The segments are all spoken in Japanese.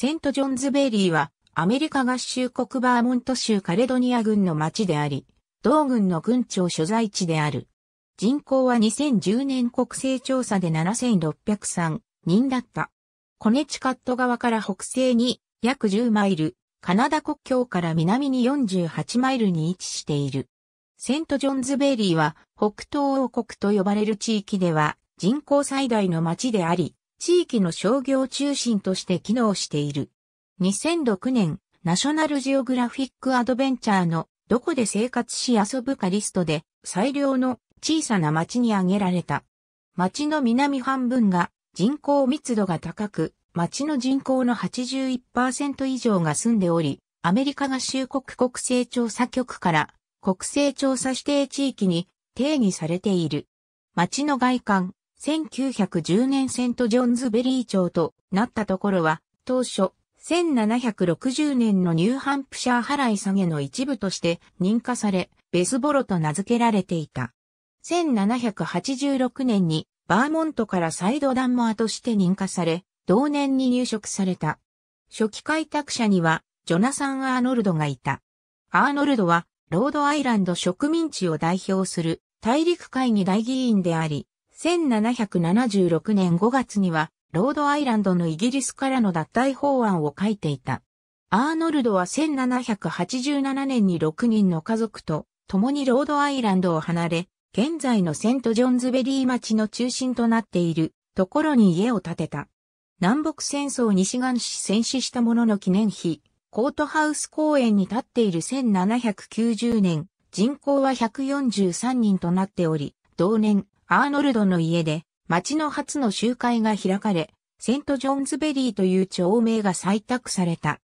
セントジョンズベリーは、アメリカ合衆国バーモント州カレドニア軍の町であり、同軍の軍庁所在地である。人口は2010年国勢調査で7603人だった。コネチカット側から北西に約10マイル、カナダ国境から南に48マイルに位置している。セントジョンズベリーは北東王国と呼ばれる地域では人口最大の町であり、地域の商業中心として機能している。2006年、ナショナルジオグラフィックアドベンチャーのどこで生活し遊ぶかリストで最良の小さな町に挙げられた。町の南半分が人口密度が高く、町の人口の81%以上が住んでおり、アメリカ合衆国国勢調査局から国勢調査指定地域に定義されている。町の外観、1910年セント・ジョンズベリー町となったところは、当初、1760年のニューハンプシャー払い下げの一部として認可され、ベスボロと名付けられていた。1786年にバーモントからサイドダンモアとして認可され、同年に入植された。初期開拓者には、ジョナサン・アーノルドがいた。アーノルドは、ロードアイランド植民地を代表する大陸会議大議員であり、1776年5月には、ロードアイランドのイギリスからの脱退法案を書いていた。アーノルドは1787年に6人の家族と共にロードアイランドを離れ、現在のセントジョンズベリー町の中心となっているところに家を建てた。南北戦争西岸市戦死した者の記念碑、コートハウス公園に建っている1790年、人口は143人となっており、同年、アーノルドの家で、町の初の集会が開かれ、セント・ジョンズベリーという町名が採択された。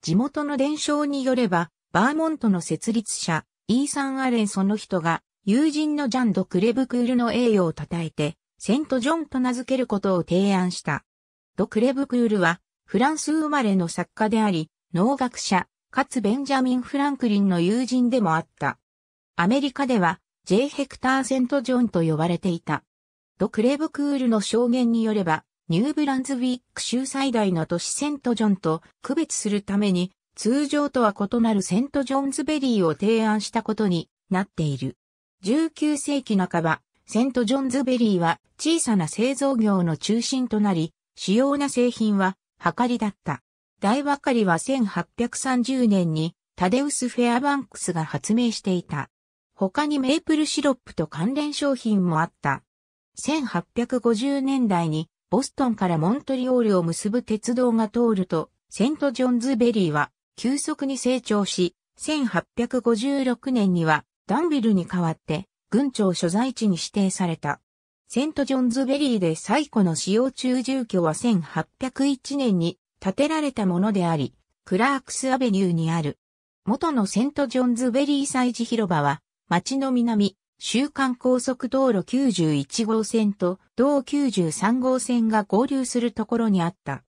地元の伝承によれば、バーモントの設立者、イーサン・アレンその人が、友人のジャンド・クレブクールの栄誉を称えて、セント・ジョンと名付けることを提案した。ド・クレブクールは、フランス生まれの作家であり、農学者、かつベンジャミン・フランクリンの友人でもあった。アメリカでは、J. ヘクター・セント・ジョンと呼ばれていた。ド・クレブクールの証言によれば、ニューブランズウィック州最大の都市セント・ジョンと区別するために、通常とは異なるセント・ジョンズベリーを提案したことになっている。19世紀半ば、セント・ジョンズベリーは小さな製造業の中心となり、主要な製品は、はかりだった。大ばかりは1830年にタデウス・フェアバンクスが発明していた。他にメープルシロップと関連商品もあった。1850年代にボストンからモントリオールを結ぶ鉄道が通ると、セントジョンズベリーは急速に成長し、1856年にはダンビルに代わって軍庁所在地に指定された。セントジョンズベリーで最古の使用中住居は1801年に建てられたものであり、クラークスアベニューにある。元のセントジョンズベリー祭事広場は町の南、週間高速道路91号線と同93号線が合流するところにあった。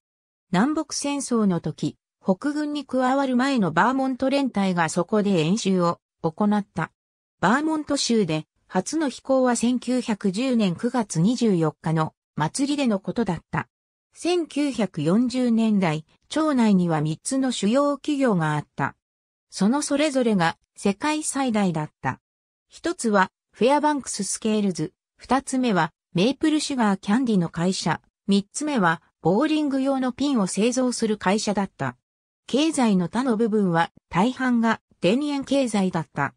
南北戦争の時、北軍に加わる前のバーモント連隊がそこで演習を行った。バーモント州で初の飛行は1910年9月24日の祭りでのことだった。1940年代、町内には3つの主要企業があった。そのそれぞれが世界最大だった。一つは、フェアバンクススケールズ。二つ目は、メイプルシュガーキャンディの会社。三つ目は、ボーリング用のピンを製造する会社だった。経済の他の部分は大半が田園経済だった。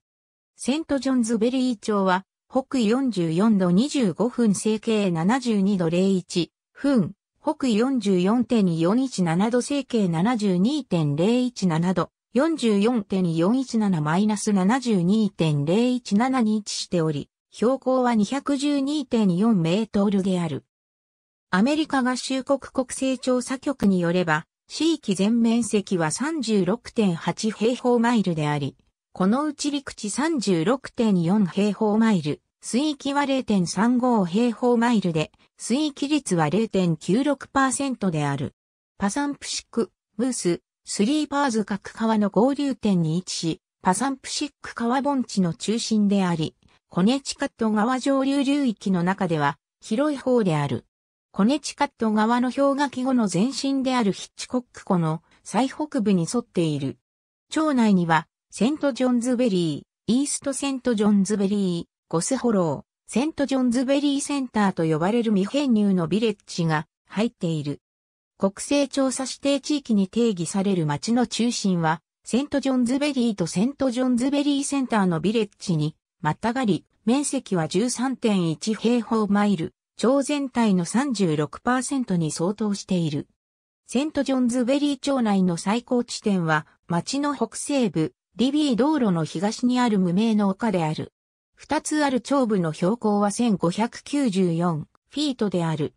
セントジョンズベリー町は北緯44度25分西形72度01分、北緯44.417度西形72.017度、44.417-72.017に位置しており、標高は212.4メートルである。アメリカ合衆国国勢調査局によれば、地域全面積は36.8平方マイルであり、このうち陸地36.4平方マイル、水域は0.35平方マイルで、水域率は0.96%である。パサンプシク、ムース、スリーパーズ各川の合流点に位置し、パサンプシック川盆地の中心であり、コネチカット川上流流域の中では広い方である。コネチカット川の氷河期後の前身であるヒッチコック湖の最北部に沿っている。町内には、セントジョンズベリー、イーストセントジョンズベリー、ゴスホロー、セントジョンズベリーセンターと呼ばれる未編入のビレッジが入っている。国勢調査指定地域に定義される町の中心は、セントジョンズベリーとセントジョンズベリーセンターのビレッジに、またがり、面積は13.1平方マイル、町全体の36%に相当している。セントジョンズベリー町内の最高地点は、町の北西部、リビー道路の東にある無名の丘である。二つある町部の標高は1594フィートである。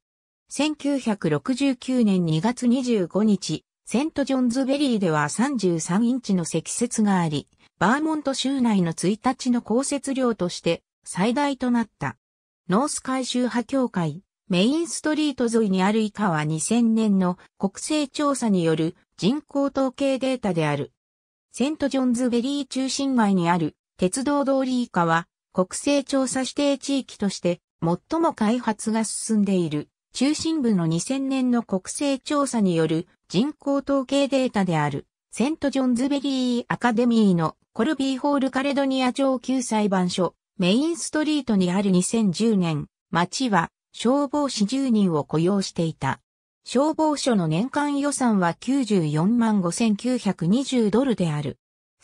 1969年2月25日、セントジョンズベリーでは33インチの積雪があり、バーモント州内の1日の降雪量として最大となった。ノース改修派協会、メインストリート沿いにある以下は2000年の国勢調査による人口統計データである。セントジョンズベリー中心街にある鉄道通り以下は国勢調査指定地域として最も開発が進んでいる。中心部の2000年の国勢調査による人口統計データである、セントジョンズベリーアカデミーのコルビーホールカレドニア上級裁判所、メインストリートにある2010年、町は消防士10人を雇用していた。消防署の年間予算は94万5920ドルである。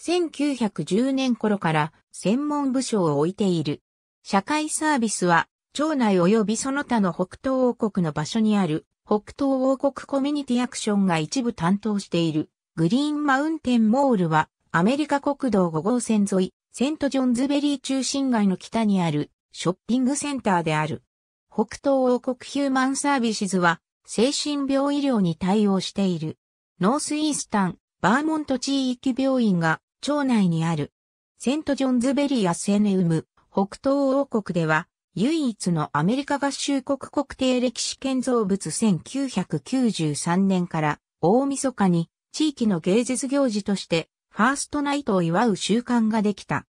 1910年頃から専門部署を置いている。社会サービスは町内及びその他の北東王国の場所にある北東王国コミュニティアクションが一部担当しているグリーンマウンテンモールはアメリカ国道5号線沿いセントジョンズベリー中心街の北にあるショッピングセンターである。北東王国ヒューマンサービスズは精神病医療に対応している。ノースイースタン、バーモント地域病院が町内にある。セントジョンズベリーアセネウム、北東王国では唯一のアメリカ合衆国国定歴史建造物1993年から大晦日に地域の芸術行事としてファーストナイトを祝う習慣ができた。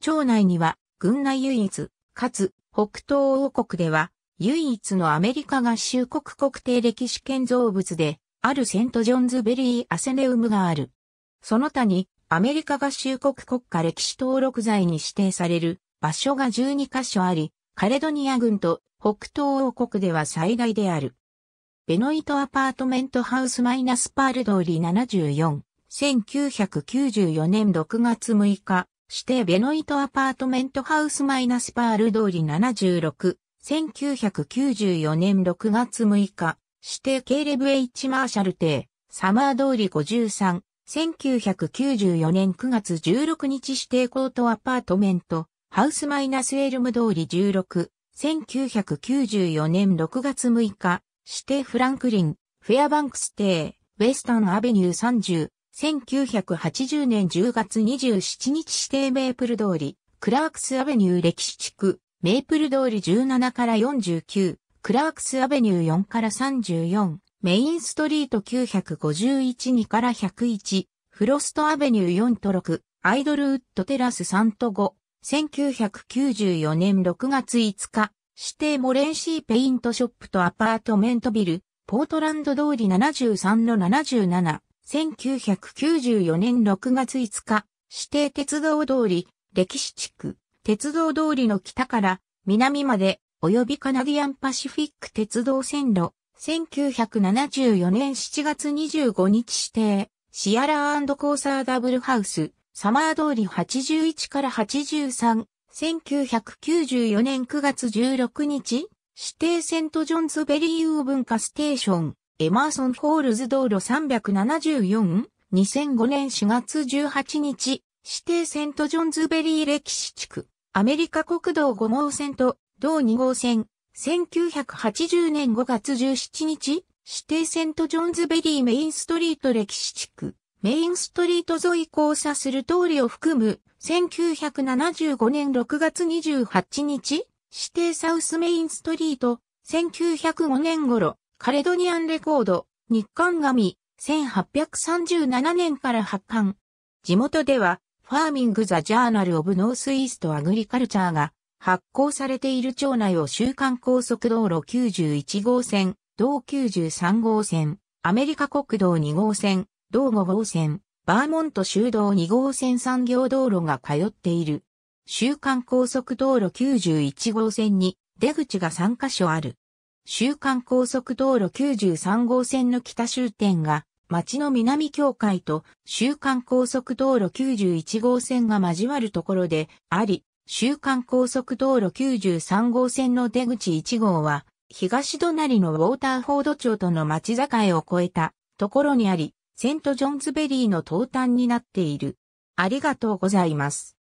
町内には軍内唯一、かつ北東王国では唯一のアメリカ合衆国国定歴史建造物であるセントジョンズベリーアセネウムがある。その他にアメリカ合衆国国家歴史登録財に指定される場所が12カ所あり、カレドニア軍と北東王国では最大である。ベノイトアパートメントハウスマイナスパール通り74、1994年6月6日、指定ベノイトアパートメントハウスマイナスパール通り76、1994年6月6日、指定ケーレブ・エイチ・マーシャル邸、サマー通り53、1994年9月16日指定コートアパートメント、ハウスマイナスエルム通り16、1994年6月6日、指定フランクリン、フェアバンクス邸、ウェスタンアベニュー30、1980年10月27日指定メープル通り、クラークスアベニュー歴史地区、メープル通り17から49、クラークスアベニュー4から34、メインストリート9512から101、フロストアベニュー4と6、アイドルウッドテラス3と5、1994年6月5日、指定モレンシーペイントショップとアパートメントビル、ポートランド通り73の77、1994年6月5日、指定鉄道通り、歴史地区、鉄道通りの北から南まで、及びカナディアンパシフィック鉄道線路、1974年7月25日指定、シアラコーサーダブルハウス、サマー通り81から83、1994年9月16日、指定セントジョンズベリーウー文化ステーション、エマーソンホールズ道路374、2005年4月18日、指定セントジョンズベリー歴史地区、アメリカ国道5号線と同2号線、1980年5月17日、指定セントジョンズベリーメインストリート歴史地区、メインストリート沿い交差する通りを含む1975年6月28日、指定サウスメインストリート、1905年頃、カレドニアンレコード、日刊紙、1837年から発刊。地元では、ファーミング・ザ・ジャーナル・オブ・ノース・イースト・アグリカルチャーが発行されている町内を週間高速道路91号線、同93号線、アメリカ国道2号線、道5号線、バーモント州道2号線産業道路が通っている。週刊高速道路91号線に出口が3カ所ある。週刊高速道路93号線の北終点が町の南境界と週刊高速道路91号線が交わるところであり、週刊高速道路93号線の出口1号は東隣のウォーターフォード町との町境を越えたところにあり、セントジョンズベリーの登壇になっている。ありがとうございます。